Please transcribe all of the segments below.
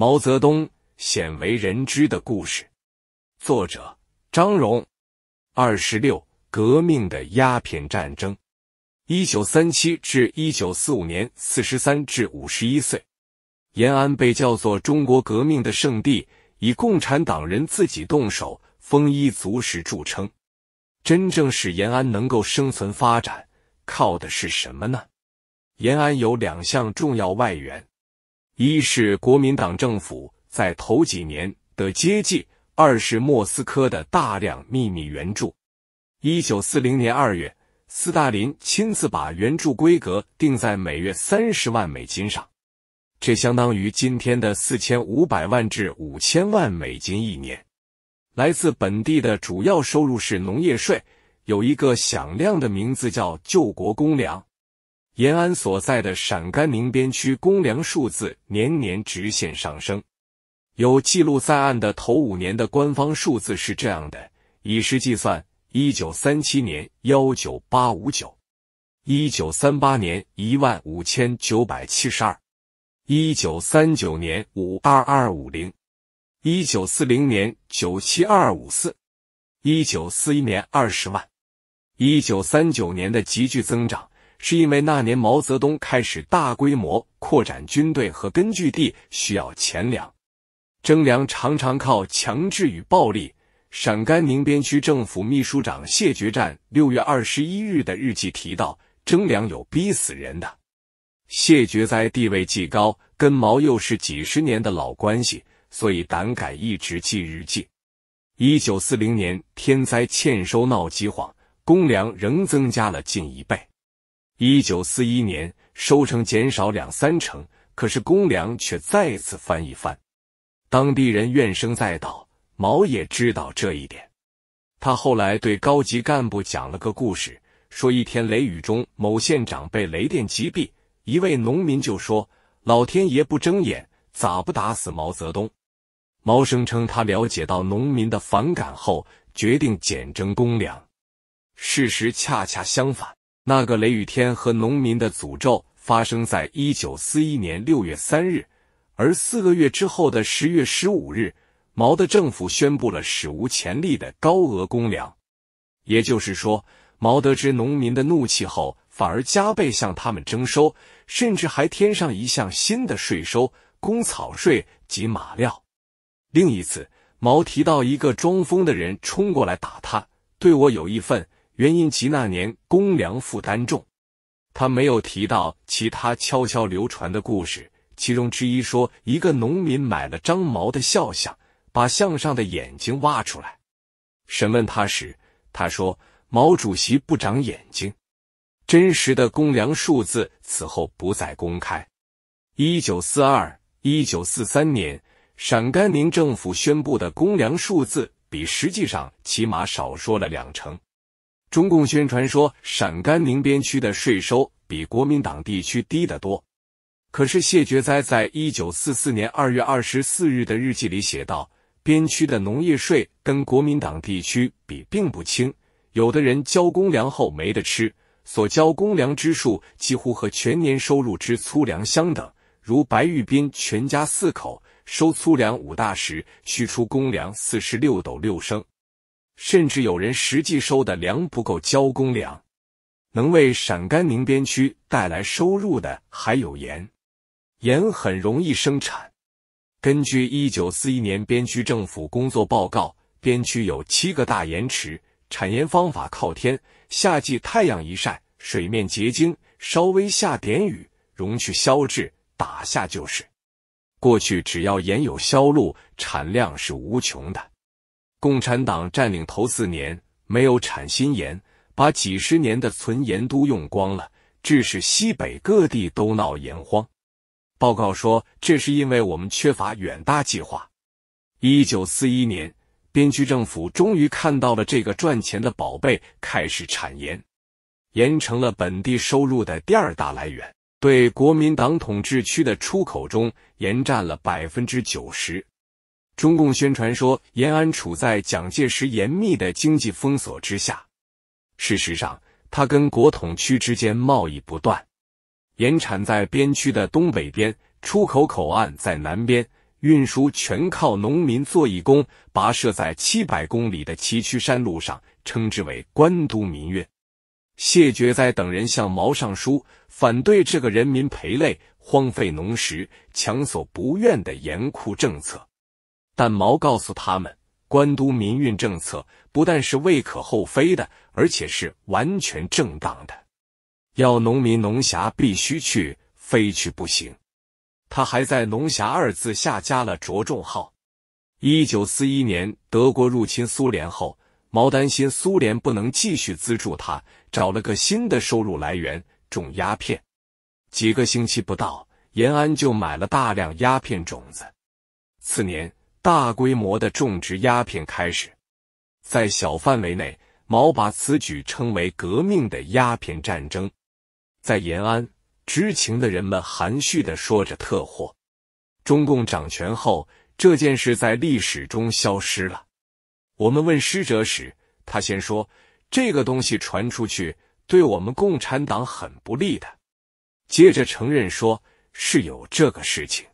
毛泽东鲜为人知的故事，作者张荣。二十六，革命的鸦片战争，一九三七至一九四五年，四十三至五十一岁。延安被叫做中国革命的圣地，以共产党人自己动手、丰衣足食著称。真正使延安能够生存发展，靠的是什么呢？延安有两项重要外援。一是国民党政府在头几年的接济，二是莫斯科的大量秘密援助。一九四零年二月，斯大林亲自把援助规格定在每月三十万美金上，这相当于今天的四千五百万至五千万美金一年。来自本地的主要收入是农业税，有一个响亮的名字叫救国公粮。延安所在的陕甘宁边区公粮数字年年直线上升，有记录在案的头五年的官方数字是这样的：以时计算，一九三七年幺九八五九，一九三八年一万五千九百七十二，一九三九年五二二五零，一九四零年九七二五四，一九四一年二十万，一九三九年的急剧增长。是因为那年毛泽东开始大规模扩展军队和根据地，需要钱粮，征粮常常靠强制与暴力。陕甘宁边区政府秘书长谢觉战六月二十一日的日记提到，征粮有逼死人的。谢觉哉地位既高，跟毛又是几十年的老关系，所以胆敢一直记日记。一九四零年天灾欠收闹饥荒，公粮仍增加了近一倍。一九四一年，收成减少两三成，可是公粮却再次翻一番，当地人怨声载道。毛也知道这一点，他后来对高级干部讲了个故事，说一天雷雨中，某县长被雷电击毙，一位农民就说：“老天爷不睁眼，咋不打死毛泽东？”毛声称他了解到农民的反感后，决定减征公粮，事实恰恰相反。那个雷雨天和农民的诅咒发生在一九四一年六月三日，而四个月之后的十月十五日，毛的政府宣布了史无前例的高额公粮。也就是说，毛得知农民的怒气后，反而加倍向他们征收，甚至还添上一项新的税收——工草税及马料。另一次，毛提到一个装疯的人冲过来打他，对我有一份。原因即那年公粮负担重，他没有提到其他悄悄流传的故事。其中之一说，一个农民买了张毛的肖像，把像上的眼睛挖出来。审问他时，他说：“毛主席不长眼睛。”真实的公粮数字此后不再公开。一九四二、一九四三年，陕甘宁政府宣布的公粮数字比实际上起码少说了两成。中共宣传说陕甘宁边区的税收比国民党地区低得多，可是谢觉哉在一九四四年二月二十四日的日记里写道：“边区的农业税跟国民党地区比并不轻，有的人交公粮后没得吃，所交公粮之数几乎和全年收入之粗粮相等。如白玉斌全家四口收粗粮五大石，需出公粮四十六斗六升。”甚至有人实际收的粮不够交公粮，能为陕甘宁边区带来收入的还有盐。盐很容易生产。根据一九四一年边区政府工作报告，边区有七个大盐池，产盐方法靠天，夏季太阳一晒，水面结晶，稍微下点雨，溶去消滞，打下就是。过去只要盐有销路，产量是无穷的。共产党占领头四年没有产新盐，把几十年的存盐都用光了，致使西北各地都闹盐荒。报告说，这是因为我们缺乏远大计划。一九四一年，边区政府终于看到了这个赚钱的宝贝，开始产盐，盐成了本地收入的第二大来源。对国民党统治区的出口中，盐占了百分之九十。中共宣传说，延安处在蒋介石严密的经济封锁之下。事实上，它跟国统区之间贸易不断。盐产在边区的东北边，出口口岸在南边，运输全靠农民做义工，跋涉在七百公里的崎岖山路上，称之为“官督民运”。谢觉哉等人向毛上书，反对这个人民赔累、荒废农时、强索不愿的严酷政策。但毛告诉他们，官督民运政策不但是未可厚非的，而且是完全正当的。要农民农侠必须去，非去不行。他还在“农侠”二字下加了着重号。一九四一年德国入侵苏联后，毛担心苏联不能继续资助他，找了个新的收入来源——种鸦片。几个星期不到，延安就买了大量鸦片种子。次年。大规模的种植鸦片开始，在小范围内，毛把此举称为“革命的鸦片战争”。在延安，知情的人们含蓄的说着“特货”。中共掌权后，这件事在历史中消失了。我们问师哲时，他先说：“这个东西传出去，对我们共产党很不利的。”接着承认说：“是有这个事情。”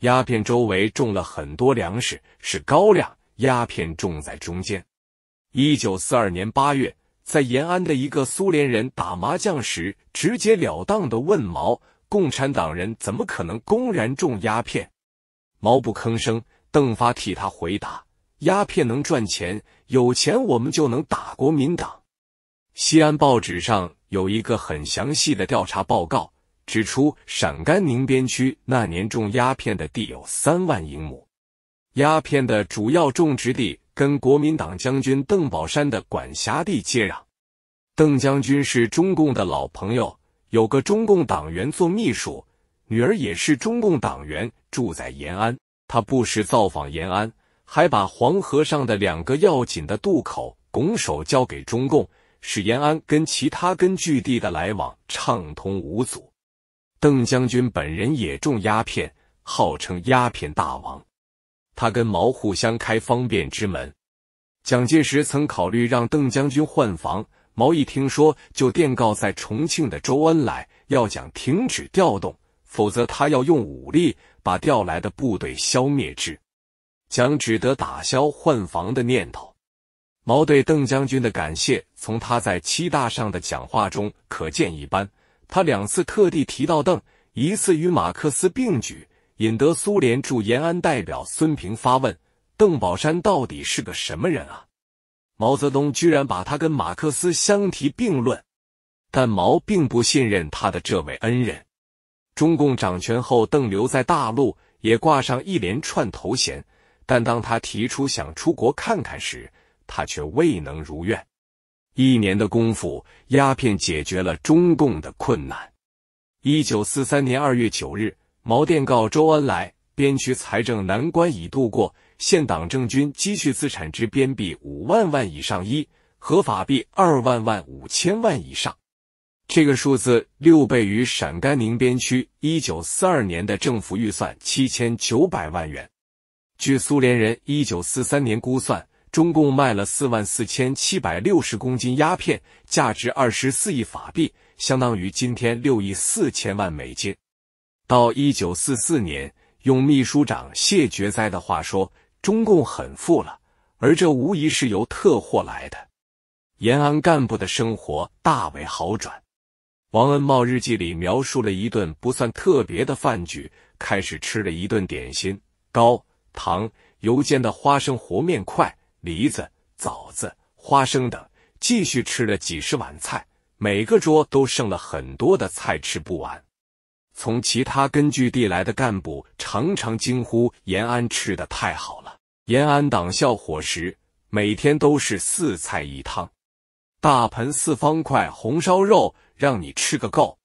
鸦片周围种了很多粮食，是高粱。鸦片种在中间。一九四二年八月，在延安的一个苏联人打麻将时，直截了当的问毛：“共产党人怎么可能公然种鸦片？”毛不吭声，邓发替他回答：“鸦片能赚钱，有钱我们就能打国民党。”西安报纸上有一个很详细的调查报告。指出，陕甘宁边区那年种鸦片的地有三万英亩，鸦片的主要种植地跟国民党将军邓宝山的管辖地接壤。邓将军是中共的老朋友，有个中共党员做秘书，女儿也是中共党员，住在延安。他不时造访延安，还把黄河上的两个要紧的渡口拱手交给中共，使延安跟其他根据地的来往畅通无阻。邓将军本人也种鸦片，号称“鸦片大王”。他跟毛互相开方便之门。蒋介石曾考虑让邓将军换防，毛一听说就电告在重庆的周恩来，要蒋停止调动，否则他要用武力把调来的部队消灭之。蒋只得打消换防的念头。毛对邓将军的感谢，从他在七大上的讲话中可见一斑。他两次特地提到邓，一次与马克思并举，引得苏联驻延安代表孙平发问：“邓宝山到底是个什么人啊？”毛泽东居然把他跟马克思相提并论，但毛并不信任他的这位恩人。中共掌权后，邓留在大陆，也挂上一连串头衔，但当他提出想出国看看时，他却未能如愿。一年的功夫，鸦片解决了中共的困难。一九四三年二月九日，毛电告周恩来：“边区财政难关已度过，现党政军积蓄资产之边币五万万以上，一合法币二万万五千万以上。”这个数字六倍于陕甘宁边区一九四二年的政府预算七千九百万元。据苏联人一九四三年估算。中共卖了四万四千七百六十公斤鸦片，价值二十四亿法币，相当于今天六亿四千万美金。到一九四四年，用秘书长谢觉哉的话说，中共很富了，而这无疑是由特货来的。延安干部的生活大为好转。王恩茂日记里描述了一顿不算特别的饭局，开始吃了一顿点心糕、糖、油煎的花生和面块。梨子、枣子、花生等，继续吃了几十碗菜，每个桌都剩了很多的菜吃不完。从其他根据地来的干部常常惊呼：“延安吃的太好了！”延安党校伙食每天都是四菜一汤，大盆四方块红烧肉，让你吃个够。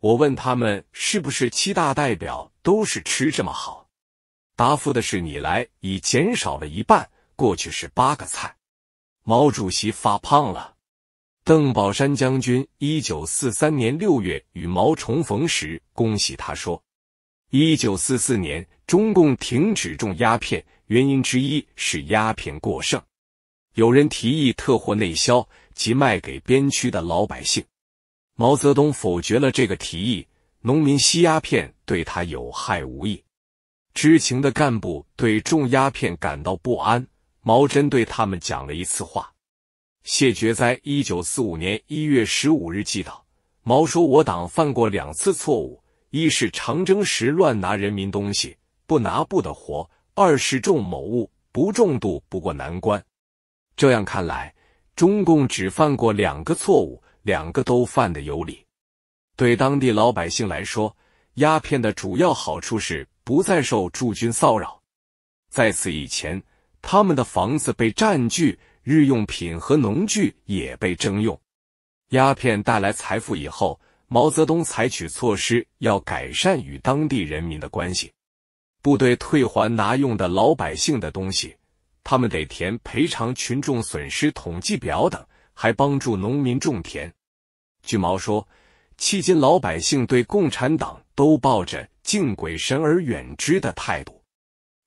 我问他们是不是七大代表都是吃这么好，答复的是：“你来已减少了一半。”过去是八个菜，毛主席发胖了。邓宝山将军一九四三年六月与毛重逢时，恭喜他说：“一九四四年，中共停止种鸦片，原因之一是鸦片过剩。有人提议特货内销，即卖给边区的老百姓。毛泽东否决了这个提议，农民吸鸦片对他有害无益。知情的干部对种鸦片感到不安。”毛针对他们讲了一次话。谢觉哉一九四五年一月十五日记道：毛说，我党犯过两次错误，一是长征时乱拿人民东西，不拿不得活；二是重某物，不重度不过难关。这样看来，中共只犯过两个错误，两个都犯的有理。对当地老百姓来说，鸦片的主要好处是不再受驻军骚扰。在此以前。他们的房子被占据，日用品和农具也被征用。鸦片带来财富以后，毛泽东采取措施要改善与当地人民的关系。部队退还拿用的老百姓的东西，他们得填赔偿群众损失统计表等，还帮助农民种田。据毛说，迄今老百姓对共产党都抱着敬鬼神而远之的态度。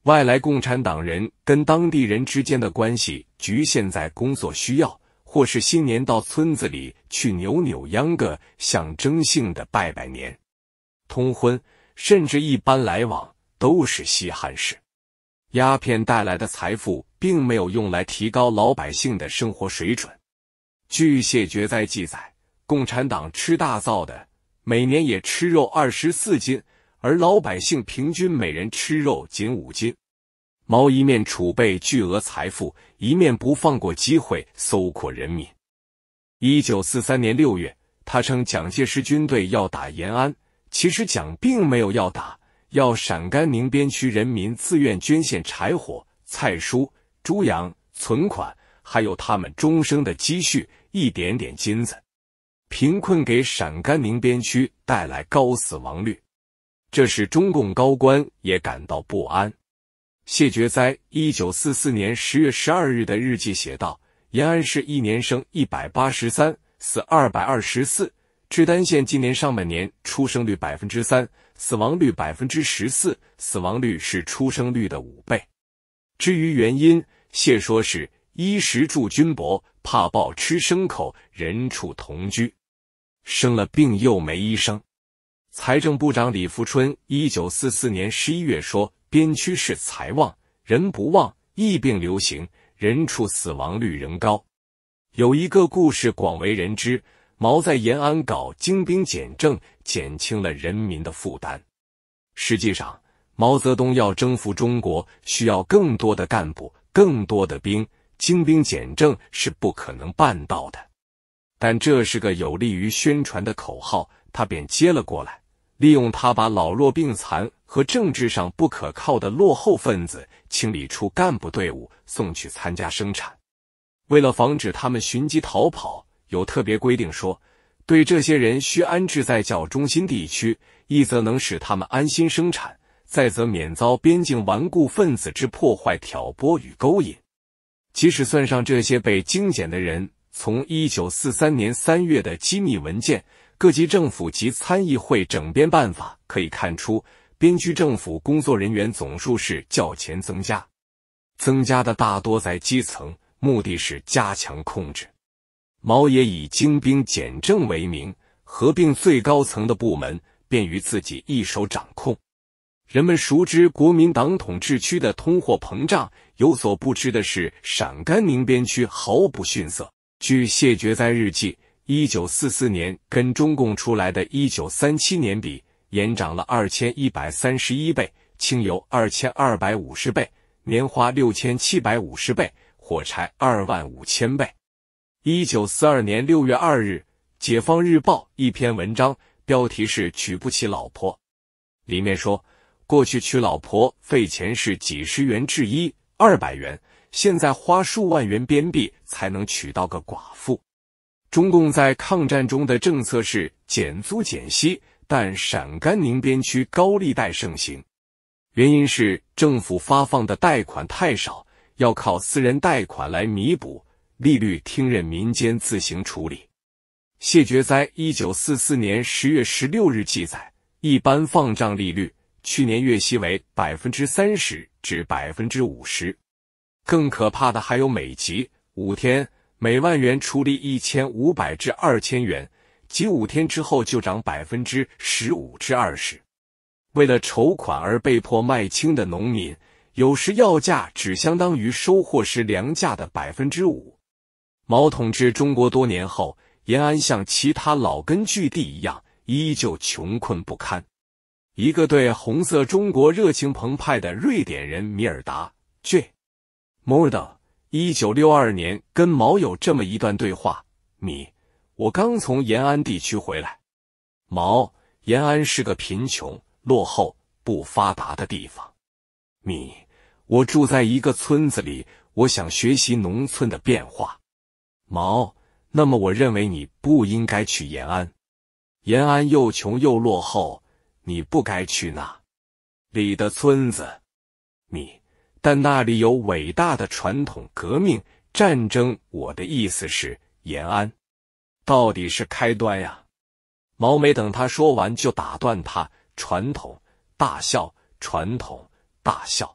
外来共产党人跟当地人之间的关系局限在工作需要，或是新年到村子里去扭扭秧歌，象征性的拜拜年，通婚，甚至一般来往都是稀罕事。鸦片带来的财富并没有用来提高老百姓的生活水准。据谢觉哉记载，共产党吃大灶的，每年也吃肉二十四斤。而老百姓平均每人吃肉仅五斤。毛一面储备巨额财富，一面不放过机会搜括人民。一九四三年六月，他称蒋介石军队要打延安，其实蒋并没有要打，要陕甘宁边区人民自愿捐献柴火、菜蔬、猪羊、存款，还有他们终生的积蓄一点点金子。贫困给陕甘宁边区带来高死亡率。这使中共高官也感到不安。谢觉哉一九四四年十月十二日的日记写道：“延安市一年生一百八十三，死二百二十四。志丹县今年上半年出生率百分之三，死亡率百分之十四，死亡率是出生率的五倍。至于原因，谢说是衣食住军薄，怕暴吃牲口，人畜同居，生了病又没医生。”财政部长李富春一九四四年十一月说：“边区是财旺，人不旺，疫病流行，人畜死亡率仍高。”有一个故事广为人知，毛在延安搞精兵简政，减轻了人民的负担。实际上，毛泽东要征服中国，需要更多的干部、更多的兵，精兵简政是不可能办到的。但这是个有利于宣传的口号，他便接了过来。利用他把老弱病残和政治上不可靠的落后分子清理出干部队伍，送去参加生产。为了防止他们寻机逃跑，有特别规定说，对这些人需安置在较中心地区，一则能使他们安心生产，再则免遭边境顽固分子之破坏、挑拨与勾引。即使算上这些被精简的人，从一九四三年三月的机密文件。各级政府及参议会整编办法可以看出，边区政府工作人员总数是较前增加，增加的大多在基层，目的是加强控制。毛也以精兵简政为名，合并最高层的部门，便于自己一手掌控。人们熟知国民党统治区的通货膨胀，有所不知的是，陕甘宁边区毫不逊色。据谢觉哉日记。一九四四年跟中共出来的一九三七年比，延长了二千一百三十一倍，清油二千二百五十倍，棉花六千七百五十倍，火柴二万五千倍。一九四二年六月二日，《解放日报》一篇文章，标题是“娶不起老婆”，里面说，过去娶老婆费钱是几十元至一二百元，现在花数万元边币才能娶到个寡妇。中共在抗战中的政策是减租减息，但陕甘宁边区高利贷盛行，原因是政府发放的贷款太少，要靠私人贷款来弥补，利率听任民间自行处理。谢觉哉一九四四年十月十六日记载：一般放账利率，去年月息为百分之三十至百分之五十。更可怕的还有每集五天。每万元处理一千五百至二千元，即五天之后就涨百分之十五至二十。为了筹款而被迫卖清的农民，有时要价只相当于收获时粮价的百分之五。毛统治中国多年后，延安像其他老根据地一样，依旧穷困不堪。一个对红色中国热情澎湃的瑞典人米尔达 ·J· 摩尔德。一九六二年，跟毛有这么一段对话：米，我刚从延安地区回来。毛，延安是个贫穷、落后、不发达的地方。米，我住在一个村子里，我想学习农村的变化。毛，那么我认为你不应该去延安。延安又穷又落后，你不该去那里的村子。米。但那里有伟大的传统、革命、战争。我的意思是，延安到底是开端呀？毛没等他说完就打断他：“传统，大笑；传统，大笑。”